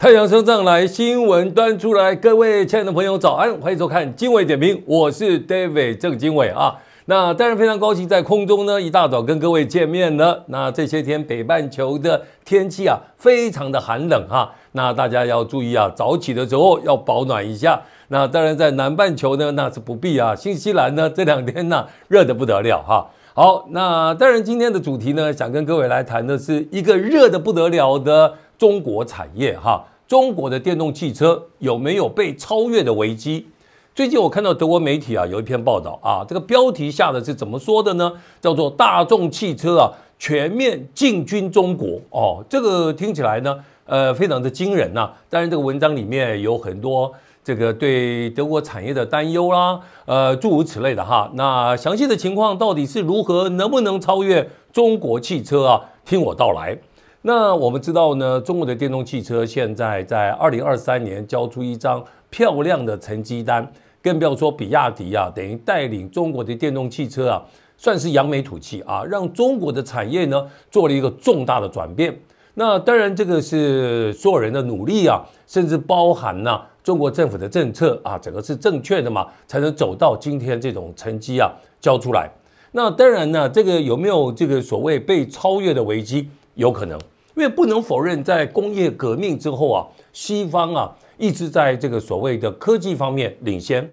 太阳升上来，新闻端出来，各位亲爱的朋友，早安，欢迎收看经纬点评，我是 David 郑经纬啊。那当然非常高兴在空中呢一大早跟各位见面了。那这些天北半球的天气啊，非常的寒冷哈。那大家要注意啊，早起的时候要保暖一下。那当然在南半球呢，那是不必啊。新西兰呢这两天呢热的不得了哈。好，那当然今天的主题呢，想跟各位来谈的是一个热的不得了的。中国产业哈，中国的电动汽车有没有被超越的危机？最近我看到德国媒体啊有一篇报道啊，这个标题下的是怎么说的呢？叫做大众汽车啊全面进军中国哦，这个听起来呢呃非常的惊人呐。当然这个文章里面有很多这个对德国产业的担忧啦，呃诸如此类的哈。那详细的情况到底是如何，能不能超越中国汽车啊？听我道来。那我们知道呢，中国的电动汽车现在在二零二三年交出一张漂亮的成绩单，更不要说比亚迪啊，等于带领中国的电动汽车啊，算是扬眉吐气啊，让中国的产业呢做了一个重大的转变。那当然，这个是所有人的努力啊，甚至包含呢中国政府的政策啊，整个是正确的嘛，才能走到今天这种成绩啊交出来。那当然呢，这个有没有这个所谓被超越的危机，有可能。因为不能否认，在工业革命之后啊，西方啊一直在这个所谓的科技方面领先。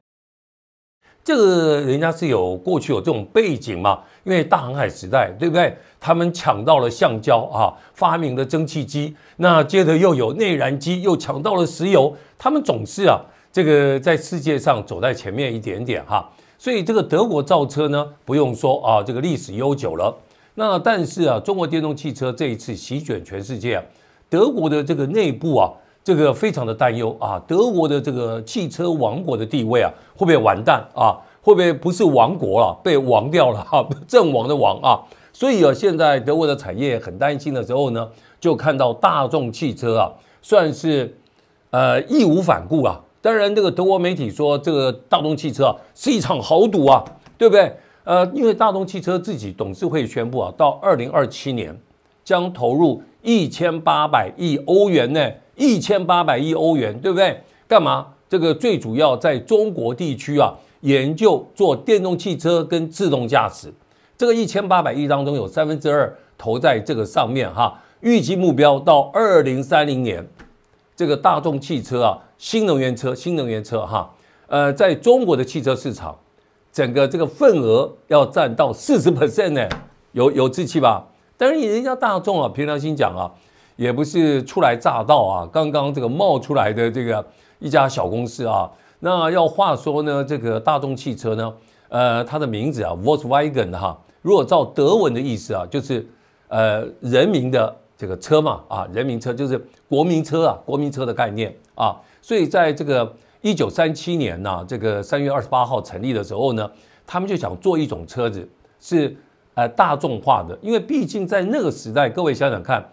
这个人家是有过去有这种背景嘛？因为大航海时代，对不对？他们抢到了橡胶啊，发明了蒸汽机，那接着又有内燃机，又抢到了石油。他们总是啊，这个在世界上走在前面一点点哈。所以这个德国造车呢，不用说啊，这个历史悠久了。那但是啊，中国电动汽车这一次席卷全世界啊，德国的这个内部啊，这个非常的担忧啊，德国的这个汽车王国的地位啊，会不会完蛋啊？会不会不是亡国了，被亡掉了？哈，阵亡的亡啊。所以啊，现在德国的产业很担心的时候呢，就看到大众汽车啊，算是呃义无反顾啊。当然，这个德国媒体说这个大众汽车啊是一场豪赌啊，对不对？呃，因为大众汽车自己董事会宣布啊，到二零二七年将投入一千八百亿欧元呢，一千八百亿欧元，对不对？干嘛？这个最主要在中国地区啊，研究做电动汽车跟自动驾驶。这个一千八百亿当中有三分之二投在这个上面哈。预计目标到二零三零年，这个大众汽车啊，新能源车，新能源车哈，呃，在中国的汽车市场。整个这个份额要占到四十 percent 呢，有有志气吧？但是人家大众啊，平常心讲啊，也不是初来乍到啊，刚刚这个冒出来的这个一家小公司啊，那要话说呢，这个大众汽车呢，呃，它的名字啊，Volkswagen 哈，如果照德文的意思啊，就是呃人民的这个车嘛，啊，人民车就是国民车啊，国民车的概念啊，所以在这个。一九三七年呢，这个三月二十八号成立的时候呢，他们就想做一种车子是呃大众化的，因为毕竟在那个时代，各位想想看，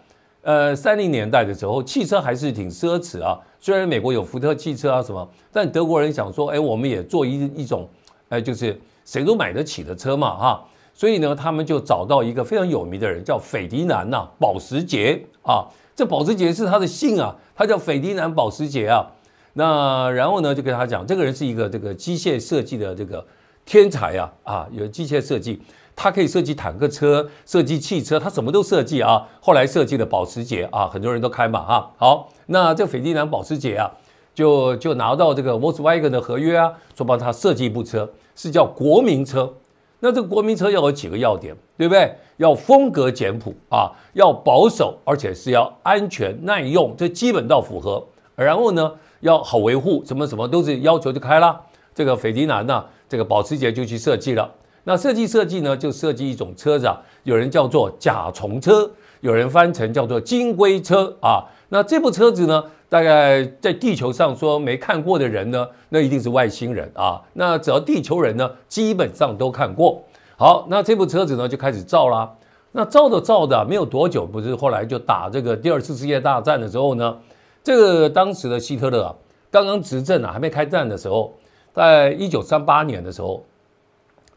呃三零年代的时候，汽车还是挺奢侈啊。虽然美国有福特汽车啊什么，但德国人想说，哎，我们也做一一种，哎，就是谁都买得起的车嘛哈。所以呢，他们就找到一个非常有名的人，叫斐迪南呐，保时捷啊。这保时捷是他的姓啊，他叫斐迪南保时捷啊。那然后呢，就跟他讲，这个人是一个这个机械设计的这个天才啊啊，有机械设计，他可以设计坦克车，设计汽车，他什么都设计啊。后来设计的保时捷啊，很多人都开嘛哈。好，那这斐迪南保时捷啊，就就拿到这个 Volkswagen 的合约啊，说帮他设计一部车，是叫国民车。那这个国民车要有几个要点，对不对？要风格简朴啊，要保守，而且是要安全耐用，这基本到符合。然后呢？要好维护，什么什么都是要求就开了。这个斐迪南呢，这个保时捷就去设计了。那设计设计呢，就设计一种车子，啊，有人叫做甲虫车，有人翻成叫做金龟车啊。那这部车子呢，大概在地球上说没看过的人呢，那一定是外星人啊。那只要地球人呢，基本上都看过。好，那这部车子呢，就开始造啦。那造着造着，没有多久，不是后来就打这个第二次世界大战的时候呢？这个当时的希特勒啊，刚刚执政啊，还没开战的时候，在一九三八年的时候，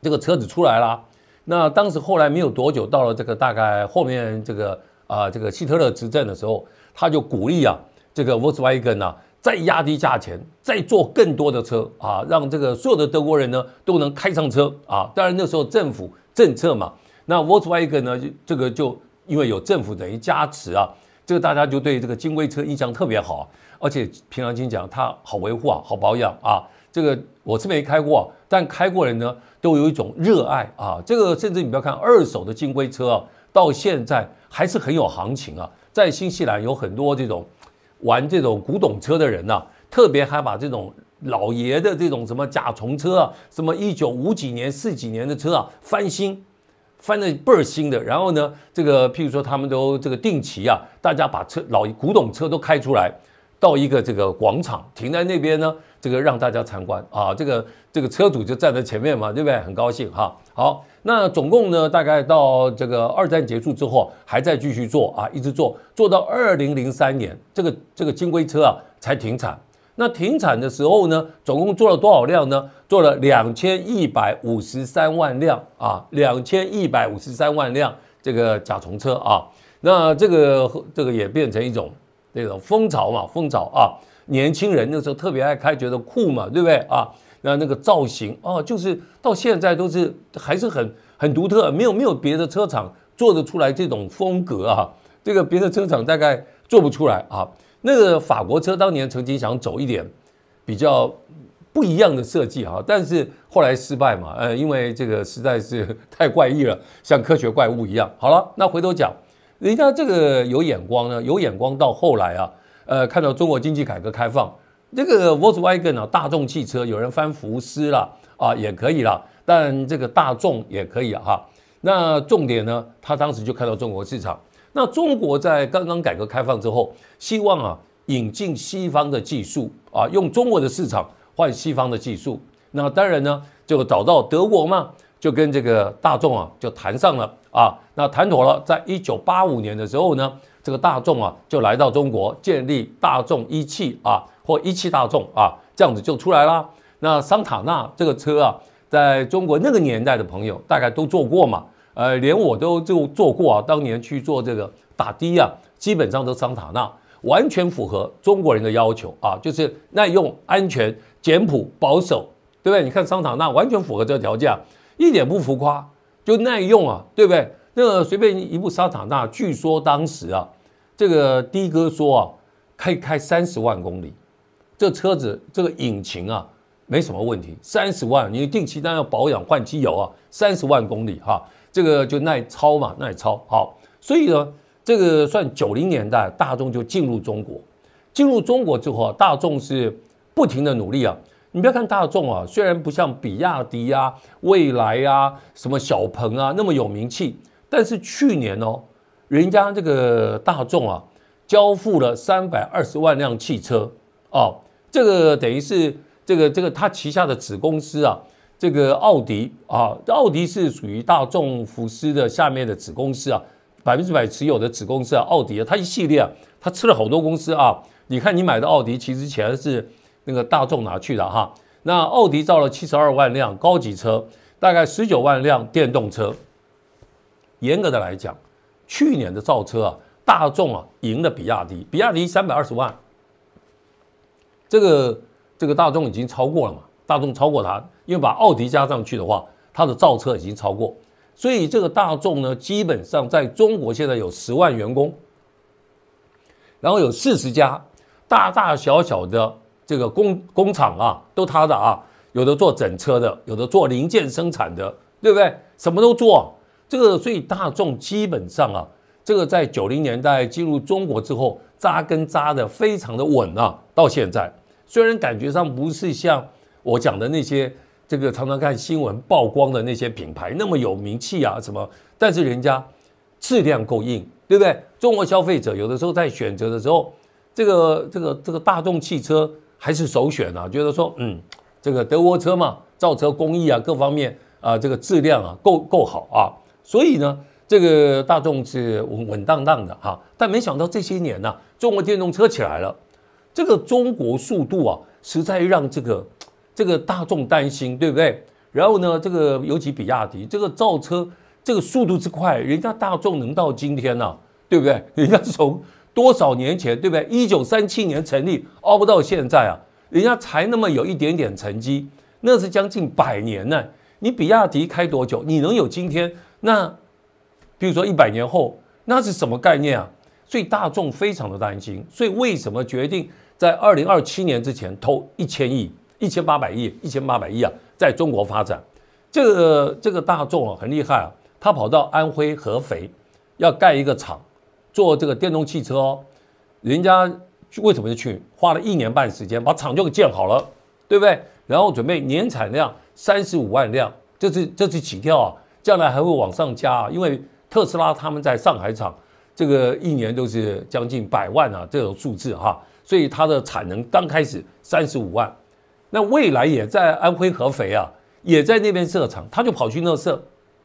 这个车子出来了。那当时后来没有多久，到了这个大概后面这个啊，这个希特勒执政的时候，他就鼓励啊，这个 Volkswagen 啊，再压低价钱，再做更多的车啊，让这个所有的德国人呢都能开上车啊。当然那时候政府政策嘛，那 Volkswagen 呢，这个就因为有政府等于加持啊。这个大家就对这个金龟车印象特别好，而且平常心讲它好维护啊，好保养啊。这个我是没开过，但开过人呢都有一种热爱啊。这个甚至你不要看二手的金龟车啊，到现在还是很有行情啊。在新西兰有很多这种玩这种古董车的人呐，特别还把这种老爷的这种什么甲虫车啊，什么一九五几年、四几年的车啊翻新。翻的倍儿新的，然后呢，这个譬如说他们都这个定期啊，大家把车老古董车都开出来，到一个这个广场停在那边呢，这个让大家参观啊，这个这个车主就站在前面嘛，对不对？很高兴哈。好，那总共呢，大概到这个二战结束之后，还在继续做啊，一直做，做到二零零三年，这个这个金龟车啊才停产。那停产的时候呢，总共做了多少辆呢？做了两千一百五十三万辆啊，两千一百五十三万辆这个甲虫车啊。那这个这个也变成一种那种蜂巢嘛，蜂巢啊。年轻人那时候特别爱开，觉得酷嘛，对不对啊？那那个造型哦，就是到现在都是还是很很独特，没有没有别的车厂做得出来这种风格啊。这个别的车厂大概做不出来啊。那个法国车当年曾经想走一点比较不一样的设计哈，但是后来失败嘛，呃，因为这个实在是太怪异了，像科学怪物一样。好了，那回头讲，人家这个有眼光呢，有眼光到后来啊，呃，看到中国经济改革开放，这个 Volkswagen 啊，大众汽车有人翻福斯了啊，也可以了，但这个大众也可以哈。那重点呢，他当时就看到中国市场。那中国在刚刚改革开放之后，希望啊引进西方的技术啊，用中国的市场换西方的技术。那当然呢，就找到德国嘛，就跟这个大众啊就谈上了啊。那谈妥了，在一九八五年的时候呢，这个大众啊就来到中国建立大众一汽啊，或一汽大众啊，这样子就出来啦。那桑塔纳这个车啊，在中国那个年代的朋友大概都坐过嘛。呃，连我都就做过啊，当年去做这个打的啊，基本上都桑塔纳，完全符合中国人的要求啊，就是耐用、安全、简朴、保守，对不对？你看桑塔纳完全符合这个条件，一点不浮夸，就耐用啊，对不对？那个随便一部桑塔纳，据说当时啊，这个的哥说啊，可以开三十万公里，这车子这个引擎啊没什么问题，三十万你定期当然要保养换机油啊，三十万公里哈。这个就耐操嘛，耐操好，所以呢，这个算九零年代大众就进入中国，进入中国之后啊，大众是不停的努力啊。你不要看大众啊，虽然不像比亚迪啊、蔚来啊、什么小鹏啊那么有名气，但是去年哦，人家这个大众啊，交付了三百二十万辆汽车哦，这个等于是这个这个他旗下的子公司啊。这个奥迪啊，奥迪是属于大众福斯的下面的子公司啊，百分之百持有的子公司啊，奥迪啊，它一系列啊，它吃了好多公司啊。你看你买的奥迪，其实钱是那个大众拿去的哈。那奥迪造了七十二万辆高级车，大概十九万辆电动车。严格的来讲，去年的造车啊，大众啊赢了比亚迪，比亚迪三百二十万，这个这个大众已经超过了嘛，大众超过它。因为把奥迪加上去的话，它的造车已经超过，所以这个大众呢，基本上在中国现在有十万员工，然后有四十家大大小小的这个工工厂啊，都他的啊，有的做整车的，有的做零件生产的，对不对？什么都做。这个所以大众基本上啊，这个在九零年代进入中国之后，扎根扎的非常的稳啊，到现在虽然感觉上不是像我讲的那些。这个常常看新闻曝光的那些品牌那么有名气啊，什么？但是人家质量够硬，对不对？中国消费者有的时候在选择的时候，这个这个这个大众汽车还是首选啊，觉得说，嗯，这个德国车嘛，造车工艺啊，各方面啊，这个质量啊，够够好啊。所以呢，这个大众是稳稳当当的哈。但没想到这些年呢，中国电动车起来了，这个中国速度啊，实在让这个。这个大众担心，对不对？然后呢，这个尤其比亚迪，这个造车这个速度之快，人家大众能到今天呢，对不对？人家是从多少年前，对不对？一九三七年成立，熬不到现在啊，人家才那么有一点点成绩，那是将近百年呢。你比亚迪开多久，你能有今天？那比如说一百年后，那是什么概念啊？所以大众非常的担心，所以为什么决定在二零二七年之前投一千亿？一千八百亿，一千八百亿啊，在中国发展，这个这个大众啊很厉害啊，他跑到安徽合肥，要盖一个厂，做这个电动汽车。哦，人家为什么就去？花了一年半时间把厂就给建好了，对不对？然后准备年产量三十五万辆，这次这次起跳啊，将来还会往上加。啊，因为特斯拉他们在上海厂，这个一年都是将近百万啊，这种数字哈，所以它的产能刚开始三十五万。那未来也在安徽合肥啊，也在那边设厂，他就跑去那设，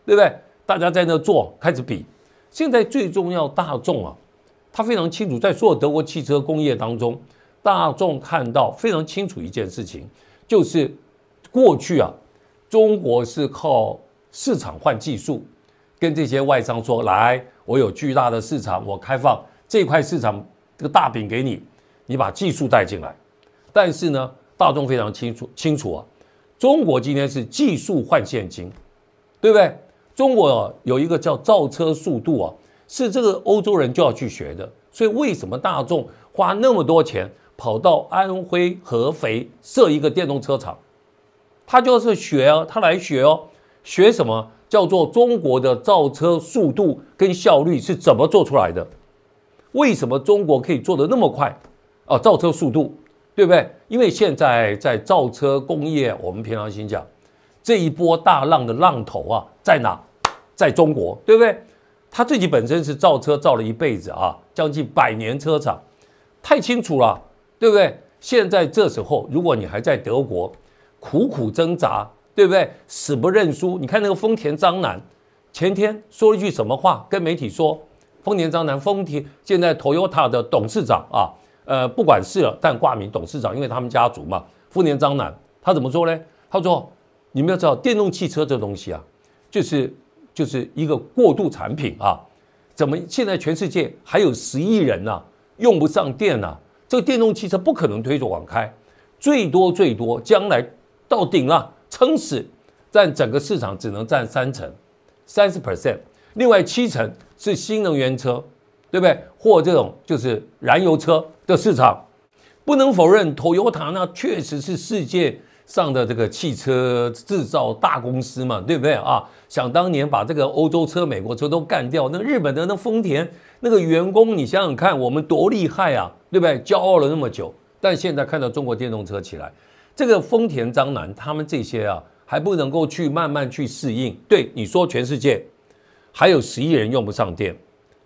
对不对？大家在那做，开始比。现在最重要，大众啊，他非常清楚，在所有德国汽车工业当中，大众看到非常清楚一件事情，就是过去啊，中国是靠市场换技术，跟这些外商说：“来，我有巨大的市场，我开放这块市场，这个大饼给你，你把技术带进来。”但是呢？大众非常清楚清楚啊，中国今天是技术换现金，对不对？中国有一个叫造车速度啊，是这个欧洲人就要去学的。所以为什么大众花那么多钱跑到安徽合肥设一个电动车厂？他就是学啊，他来学哦，学什么叫做中国的造车速度跟效率是怎么做出来的？为什么中国可以做得那么快？啊，造车速度，对不对？因为现在在造车工业，我们平常心讲，这一波大浪的浪头啊，在哪？在中国，对不对？他自己本身是造车造了一辈子啊，将近百年车厂，太清楚了，对不对？现在这时候，如果你还在德国苦苦挣扎，对不对？死不认输。你看那个丰田章男，前天说了一句什么话？跟媒体说，丰田章男，丰田现在 Toyota 的董事长啊。呃，不管是了，但挂名董事长，因为他们家族嘛，富年张楠，他怎么说呢？他说：“你们要知道，电动汽车这东西啊，就是就是一个过渡产品啊。怎么现在全世界还有十亿人呢用不上电呢？这个电动汽车不可能推着往开，最多最多将来到顶了，撑死占整个市场只能占三成，三十 percent，另外七成是新能源车。”对不对？或这种就是燃油车的市场，不能否认，油田那确实是世界上的这个汽车制造大公司嘛，对不对啊？想当年把这个欧洲车、美国车都干掉，那日本的那丰田那个员工，你想想看，我们多厉害啊，对不对？骄傲了那么久，但现在看到中国电动车起来，这个丰田、张楠他们这些啊，还不能够去慢慢去适应。对你说，全世界还有十亿人用不上电。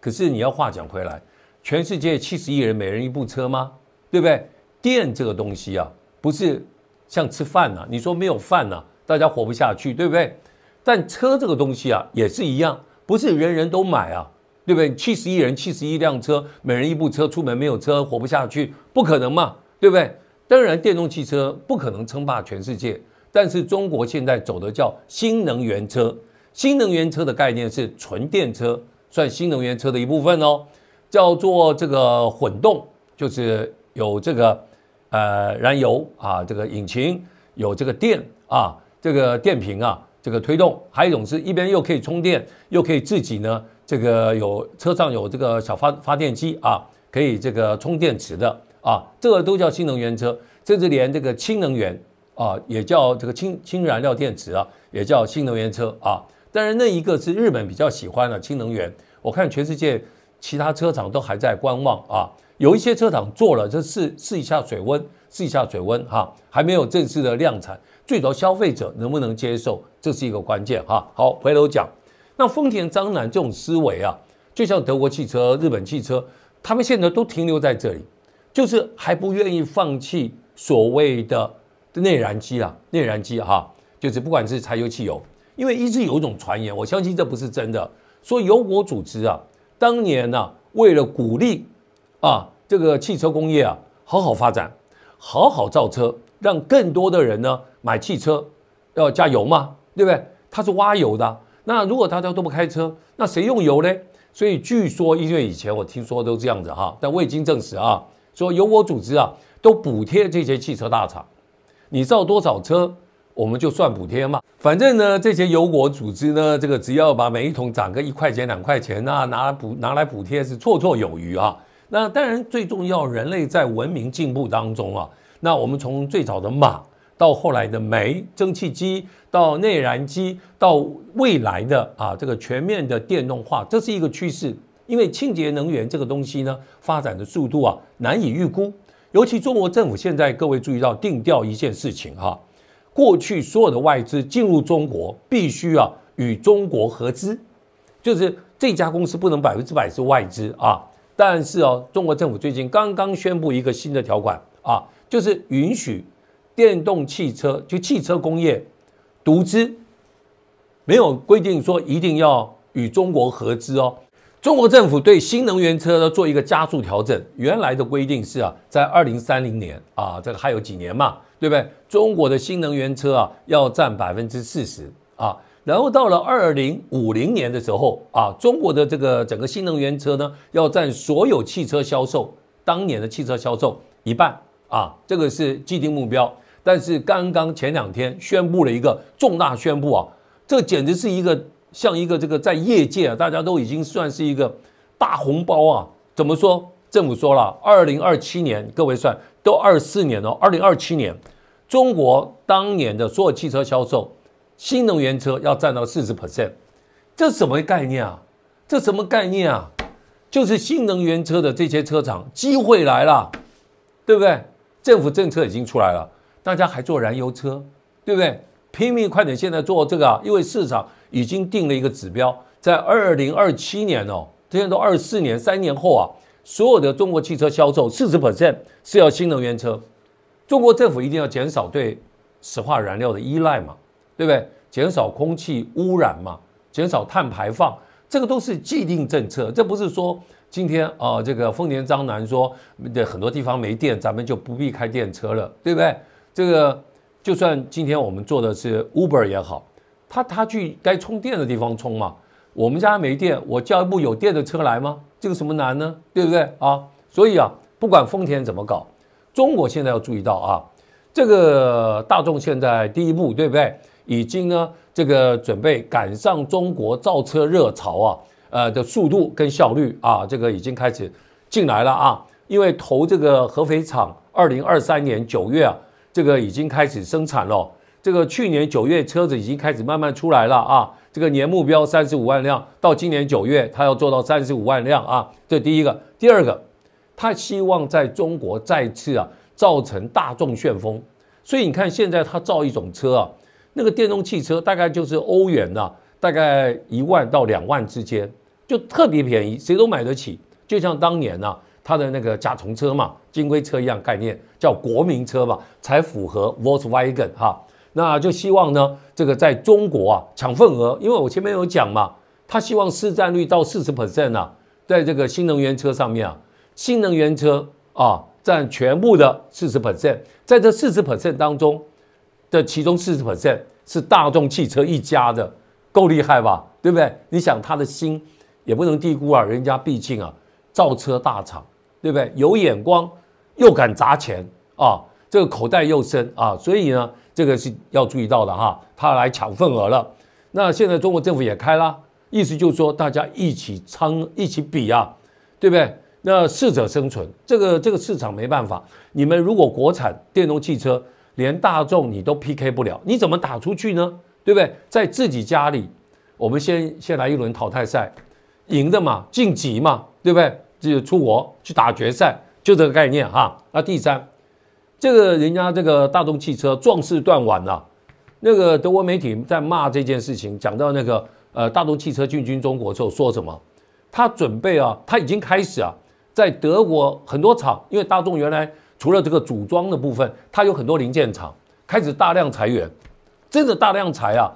可是你要话讲回来，全世界七十亿人，每人一部车吗？对不对？电这个东西啊，不是像吃饭呐。你说没有饭呐，大家活不下去，对不对？但车这个东西啊，也是一样，不是人人都买啊，对不对？七十亿人，七十亿辆车，每人一部车，出门没有车，活不下去，不可能嘛，对不对？当然，电动汽车不可能称霸全世界，但是中国现在走的叫新能源车，新能源车的概念是纯电车。算新能源车的一部分哦，叫做这个混动，就是有这个呃燃油啊，这个引擎有这个电啊，这个电瓶啊，这个推动。还有一种是一边又可以充电，又可以自己呢，这个有车上有这个小发发电机啊，可以这个充电池的啊，这个都叫新能源车。甚至连这个氢能源啊，也叫这个氢氢燃料电池啊，也叫新能源车啊。但是那一个是日本比较喜欢的氢能源。我看全世界其他车厂都还在观望啊，有一些车厂做了，就试试一下水温，试一下水温哈，还没有正式的量产，最主要消费者能不能接受，这是一个关键哈。好，回头讲，那丰田、张南这种思维啊，就像德国汽车、日本汽车，他们现在都停留在这里，就是还不愿意放弃所谓的内燃机啊，内燃机哈，就是不管是柴油、汽油，因为一直有一种传言，我相信这不是真的。说由我组织啊，当年呢，为了鼓励，啊，这个汽车工业啊，好好发展，好好造车，让更多的人呢买汽车，要加油嘛，对不对？他是挖油的，那如果大家都不开车，那谁用油呢？所以据说一月以前我听说都这样子哈，但未经证实啊。说由我组织啊，都补贴这些汽车大厂，你造多少车？我们就算补贴嘛，反正呢，这些油国组织呢，这个只要把每一桶涨个一块钱、两块钱啊，拿来补拿来补贴是绰绰有余啊。那当然，最重要，人类在文明进步当中啊，那我们从最早的马，到后来的煤、蒸汽机，到内燃机，到未来的啊这个全面的电动化，这是一个趋势。因为清洁能源这个东西呢，发展的速度啊难以预估。尤其中国政府现在，各位注意到定调一件事情哈。过去所有的外资进入中国必须啊与中国合资，就是这家公司不能百分之百是外资啊。但是哦，中国政府最近刚刚宣布一个新的条款啊，就是允许电动汽车就汽车工业独资，没有规定说一定要与中国合资哦。中国政府对新能源车呢做一个加速调整。原来的规定是啊，在二零三零年啊，这个还有几年嘛，对不对？中国的新能源车啊要占百分之四十啊，然后到了二零五零年的时候啊，中国的这个整个新能源车呢要占所有汽车销售当年的汽车销售一半啊，这个是既定目标。但是刚刚前两天宣布了一个重大宣布啊，这简直是一个。像一个这个在业界，啊，大家都已经算是一个大红包啊！怎么说？政府说了，二零二七年，各位算都二四年了，二零二七年，中国当年的所有汽车销售，新能源车要占到四十 percent，这什么概念啊？这什么概念啊？就是新能源车的这些车厂，机会来了，对不对？政府政策已经出来了，大家还做燃油车，对不对？拼命快点，现在做这个，因为市场。已经定了一个指标，在二零二七年哦，现在都二四年，三年后啊，所有的中国汽车销售四十是要新能源车。中国政府一定要减少对石化燃料的依赖嘛，对不对？减少空气污染嘛，减少碳排放，这个都是既定政策。这不是说今天啊，这个丰田章男说的很多地方没电，咱们就不必开电车了，对不对？这个就算今天我们做的是 Uber 也好。他他去该充电的地方充嘛？我们家没电，我叫一部有电的车来吗？这个什么难呢？对不对啊？所以啊，不管丰田怎么搞，中国现在要注意到啊，这个大众现在第一步，对不对？已经呢，这个准备赶上中国造车热潮啊，呃的速度跟效率啊，这个已经开始进来了啊，因为投这个合肥厂，二零二三年九月，啊，这个已经开始生产了。这个去年九月车子已经开始慢慢出来了啊，这个年目标三十五万辆，到今年九月它要做到三十五万辆啊，这第一个。第二个，他希望在中国再次啊造成大众旋风，所以你看现在他造一种车啊，那个电动汽车大概就是欧元啊，大概一万到两万之间，就特别便宜，谁都买得起。就像当年啊，他的那个甲虫车嘛，金龟车一样概念，叫国民车嘛，才符合 Volkswagen 哈。那就希望呢，这个在中国啊抢份额，因为我前面有讲嘛，他希望市占率到四十 percent 啊，在这个新能源车上面啊，新能源车啊占全部的四十 percent，在这四十 percent 当中的其中四十 percent 是大众汽车一家的，够厉害吧？对不对？你想他的心也不能低估啊，人家毕竟啊造车大厂，对不对？有眼光又敢砸钱啊，这个口袋又深啊，所以呢。这个是要注意到的哈，他来抢份额了。那现在中国政府也开了，意思就是说大家一起撑，一起比啊，对不对？那适者生存，这个这个市场没办法。你们如果国产电动汽车连大众你都 PK 不了，你怎么打出去呢？对不对？在自己家里，我们先先来一轮淘汰赛，赢的嘛晋级嘛，对不对？就出国去打决赛，就这个概念哈。那第三。这个人家这个大众汽车壮士断腕了，那个德国媒体在骂这件事情，讲到那个呃大众汽车进军中国之时候说什么？他准备啊，他已经开始啊，在德国很多厂，因为大众原来除了这个组装的部分，它有很多零件厂，开始大量裁员，真的大量裁啊，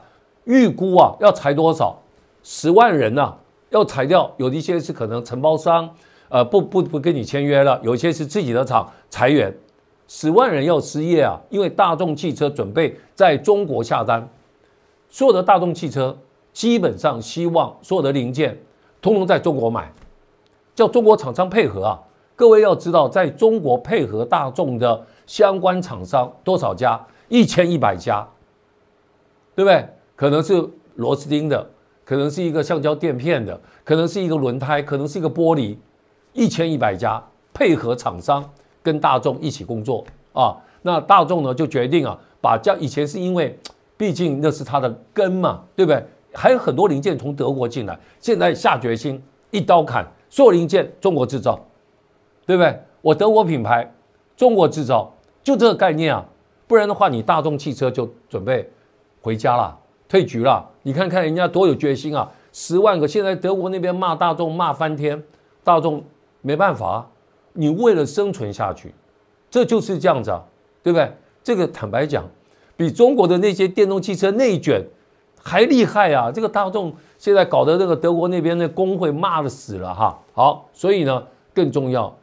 预估啊要裁多少？十万人呐，要裁掉，有一些是可能承包商，呃不不不跟你签约了，有一些是自己的厂裁员。十万人要失业啊！因为大众汽车准备在中国下单，所有的大众汽车基本上希望所有的零件通通在中国买，叫中国厂商配合啊！各位要知道，在中国配合大众的相关厂商多少家？一千一百家，对不对？可能是螺丝钉的，可能是一个橡胶垫片的，可能是一个轮胎，可能是一个玻璃，一千一百家配合厂商。跟大众一起工作啊，那大众呢就决定啊，把叫以前是因为，毕竟那是它的根嘛，对不对？还有很多零件从德国进来，现在下决心一刀砍，做零件中国制造，对不对？我德国品牌中国制造，就这个概念啊，不然的话你大众汽车就准备回家了，退局了。你看看人家多有决心啊，十万个现在德国那边骂大众骂翻天，大众没办法。你为了生存下去，这就是这样子啊，对不对？这个坦白讲，比中国的那些电动汽车内卷还厉害啊！这个大众现在搞得这个德国那边的工会骂的死了哈。好，所以呢，更重要，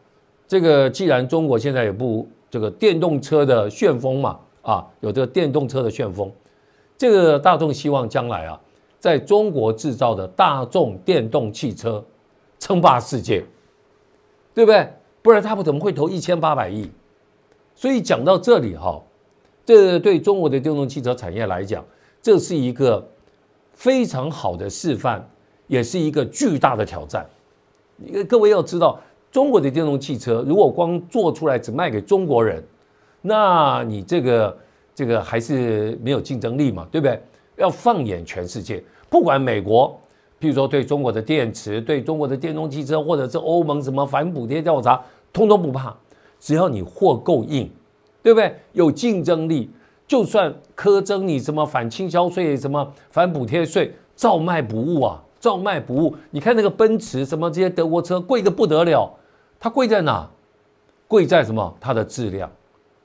这个既然中国现在有部这个电动车的旋风嘛，啊，有这个电动车的旋风，这个大众希望将来啊，在中国制造的大众电动汽车称霸世界，对不对？不然他们怎么会投一千八百亿？所以讲到这里哈，这对中国的电动汽车产业来讲，这是一个非常好的示范，也是一个巨大的挑战。因为各位要知道，中国的电动汽车如果光做出来只卖给中国人，那你这个这个还是没有竞争力嘛，对不对？要放眼全世界，不管美国，譬如说对中国的电池、对中国的电动汽车，或者是欧盟什么反补贴调查。通通不怕，只要你货够硬，对不对？有竞争力，就算苛征你什么反倾销税，什么反补贴税，照卖不误啊！照卖不误。你看那个奔驰，什么这些德国车，贵的不得了。它贵在哪？贵在什么？它的质量，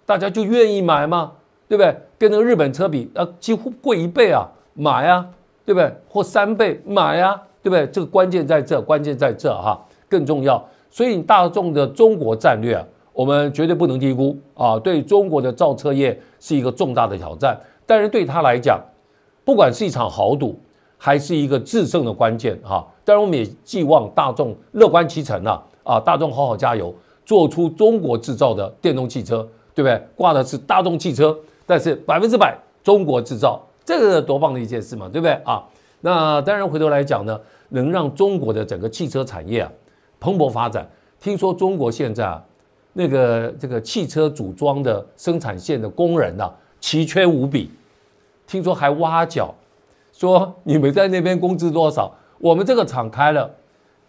大家就愿意买吗？对不对？跟那个日本车比，呃，几乎贵一倍啊，买啊，对不对？或三倍，买啊，对不对？这个关键在这，关键在这哈，更重要。所以大众的中国战略啊，我们绝对不能低估啊！对中国的造车业是一个重大的挑战，但是对他来讲，不管是一场豪赌，还是一个制胜的关键啊！当然，我们也寄望大众乐观其成啊，啊！大众好好加油，做出中国制造的电动汽车，对不对？挂的是大众汽车，但是百分之百中国制造，这个多棒的一件事嘛，对不对啊？那当然，回头来讲呢，能让中国的整个汽车产业啊。蓬勃发展。听说中国现在啊，那个这个汽车组装的生产线的工人呐，奇缺无比。听说还挖角，说你们在那边工资多少？我们这个厂开了，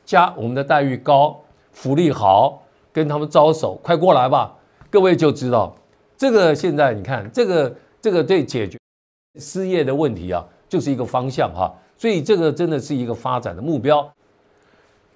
加我们的待遇高，福利好，跟他们招手，快过来吧。各位就知道，这个现在你看，这个这个对解决失业的问题啊，就是一个方向哈。所以这个真的是一个发展的目标。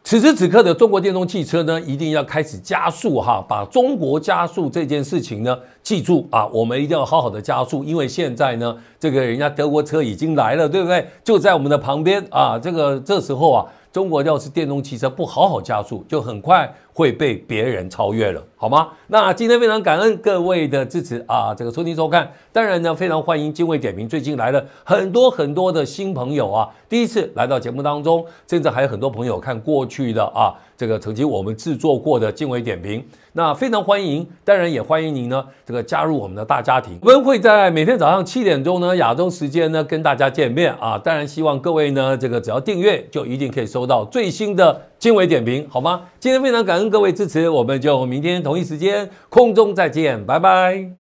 此时此刻的中国电动汽车呢，一定要开始加速哈，把中国加速这件事情呢记住啊，我们一定要好好的加速，因为现在呢，这个人家德国车已经来了，对不对？就在我们的旁边啊，这个这时候啊，中国要是电动汽车不好好加速，就很快。会被别人超越了，好吗？那今天非常感恩各位的支持啊，这个收听收看。当然呢，非常欢迎金卫点评最近来了很多很多的新朋友啊，第一次来到节目当中，甚至还有很多朋友看过去的啊，这个曾经我们制作过的金卫点评。那非常欢迎，当然也欢迎您呢，这个加入我们的大家庭。我们会在每天早上七点钟呢，亚洲时间呢跟大家见面啊。当然希望各位呢，这个只要订阅就一定可以收到最新的。经纬点评好吗？今天非常感恩各位支持，我们就明天同一时间空中再见，拜拜。